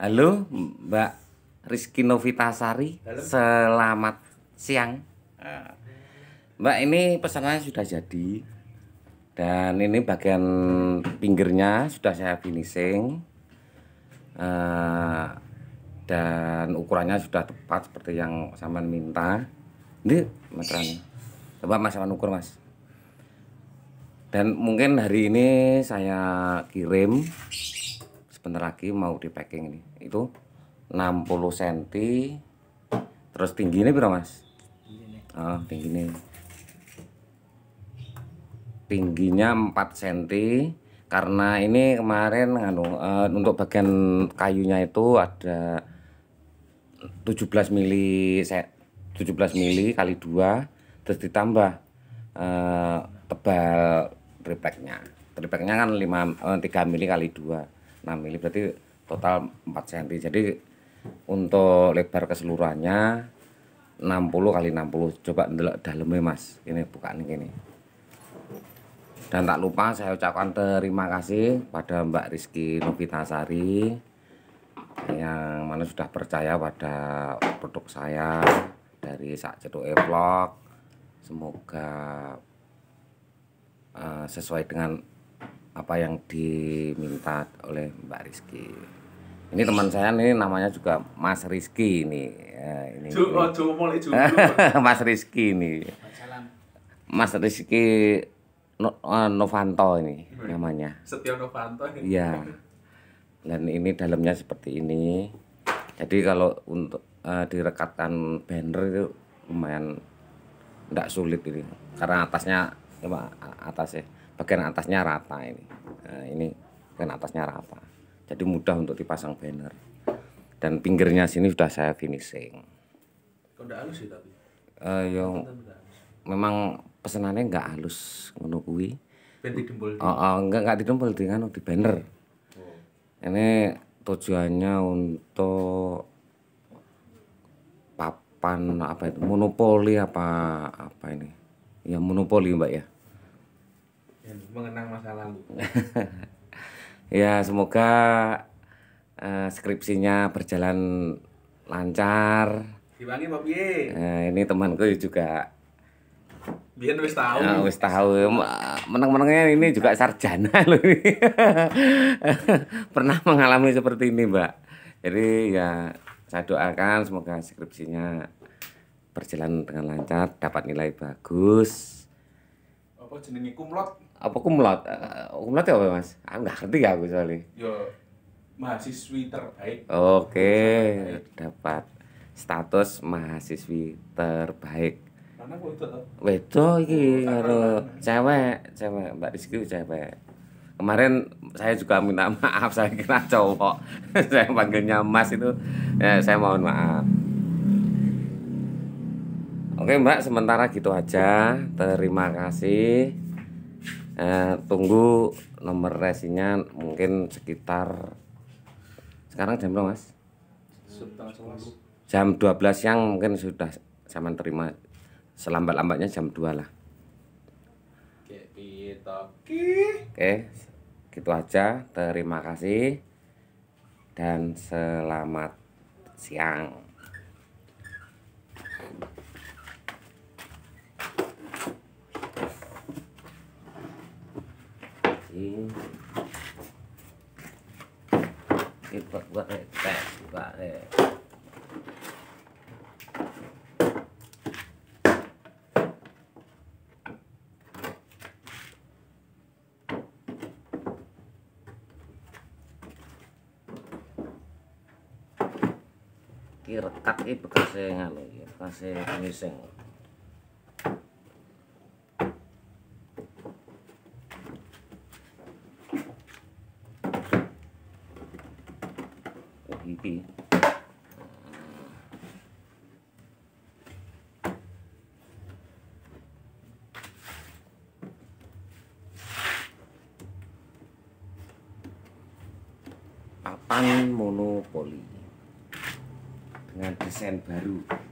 Halo Mbak Rizky Novitasari, Halo. selamat siang. Ah. Mbak ini pesanannya sudah jadi dan ini bagian pinggirnya sudah saya finishing ah, dan ukurannya sudah tepat seperti yang saman minta. Ini meterannya. Coba Mas saman ukur Mas. Dan mungkin hari ini saya kirim sebentar lagi mau di packing ini itu 60 cm terus tinggi ini berapa mas? Oh, tinggi ini tingginya 4 ah, cm karena ini kemarin anu uh, untuk bagian kayunya itu ada 17 mili 17 mili kali dua terus ditambah uh, tebal tripeknya tripeknya kan 5 uh, 3 mili kali dua 6 nah, mili berarti total 4 cm jadi untuk lebar keseluruhannya 60 kali 60 coba ndelok dalamnya mas ini bukan gini dan tak lupa saya ucapkan terima kasih pada Mbak Rizky Novitasari yang mana sudah percaya pada produk saya dari Sak e Evlog semoga uh, sesuai dengan apa yang diminta oleh Mbak Rizky. Ini teman saya ini namanya juga Mas Rizky ini. Ya, ini, Jumlah, oh, ini. Jumlah, Mas Rizky ini. Mas Rizky no, eh, Novanto ini namanya. Setia Novanto. Iya. Dan ini dalamnya seperti ini. Jadi kalau untuk uh, direkatkan banner itu lumayan tidak sulit ini karena atasnya apa atasnya bagian atasnya rata ini nah, ini bagian atasnya rata jadi mudah untuk dipasang banner dan pinggirnya sini sudah saya finishing kode halus sih ya, tapi uh, eh, yang memang pesenannya nggak halus menunggui oh, oh, enggak enggak didempul di anu, di banner oh. ini tujuannya untuk papan apa itu monopoli apa apa ini ya monopoli mbak ya mengenang masa lalu ya semoga uh, skripsinya berjalan lancar diwangi Pak Piye uh, eh, ini temanku juga Biar wis tahu. Ya, wis tahu. Menang-menangnya ini juga sarjana loh ini. Pernah mengalami seperti ini, Mbak. Jadi ya saya doakan semoga skripsinya berjalan dengan lancar, dapat nilai bagus. Apa jenenge kumlot? apa kumlot uh, eh, kumlot ya apa mas aku ah, nggak ngerti ya aku soalnya yo mahasiswi terbaik oke okay. dapat status mahasiswi terbaik Karena itu. Wedo ini karo cewek, cewek Mbak Rizky cewek. Kemarin saya juga minta maaf saya kira cowok. saya panggilnya Mas itu ya, saya mohon maaf. Oke Mbak, sementara gitu aja. Terima kasih. Eh, tunggu nomor resinya mungkin sekitar sekarang jam berapa mas? jam 12 siang mungkin sudah zaman terima selambat-lambatnya jam 2 lah oke okay, gitu aja terima kasih dan selamat siang ini kita bare tek buka kita retak bekasnya bekase bekasnya iki bekase mimpi papan monopoli dengan desain baru